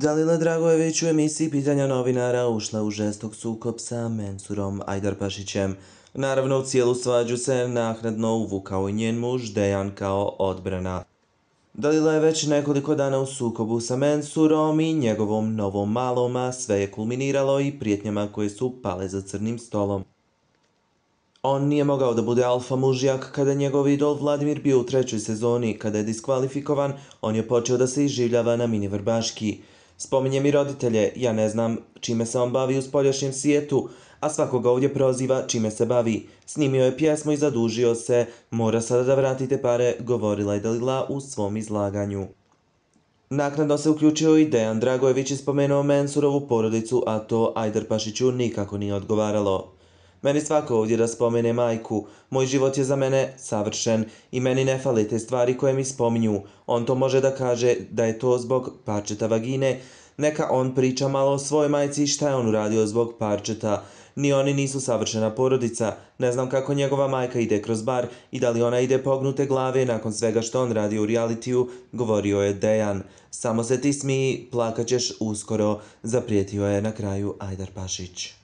Dalila Dragojević u emisiji Pitanja novinara ušla u žestok sukob sa Mensurom Ajdarpašićem. Naravno, u cijelu svađu se naknadno uvukao i njen muž Dejan kao odbrana. Dalila je već nekoliko dana u sukobu sa Mensurom i njegovom novom malom, a sve je kulminiralo i prijetnjama koje su pale za crnim stolom. On nije mogao da bude alfa mužjak kada je njegov idol Vladimir bio u trećoj sezoni. Kada je diskvalifikovan, on je počeo da se iživljava na mini vrbaški. Spominje mi roditelje, ja ne znam čime se on bavi u spoljašnjem svijetu, a svakoga ovdje proziva čime se bavi. Snimio je pjesmu i zadužio se, mora sada da vratite pare, govorila je Dalila u svom izlaganju. Naknadno se uključio i Dejan Dragojević i spomenuo Mensurovu porodicu, a to Ajder Pašiću nikako nije odgovaralo. Meni svako ovdje da spomene majku. Moj život je za mene savršen i meni ne fali te stvari koje mi spominju. On to može da kaže da je to zbog parčeta vagine. Neka on priča malo o svojoj majci i šta je on uradio zbog parčeta. Ni oni nisu savršena porodica. Ne znam kako njegova majka ide kroz bar i da li ona ide pognute glave nakon svega što on radi u realitiju, govorio je Dejan. Samo se ti smiji, plakaćeš uskoro, zaprijetio je na kraju Ajdar Pašić.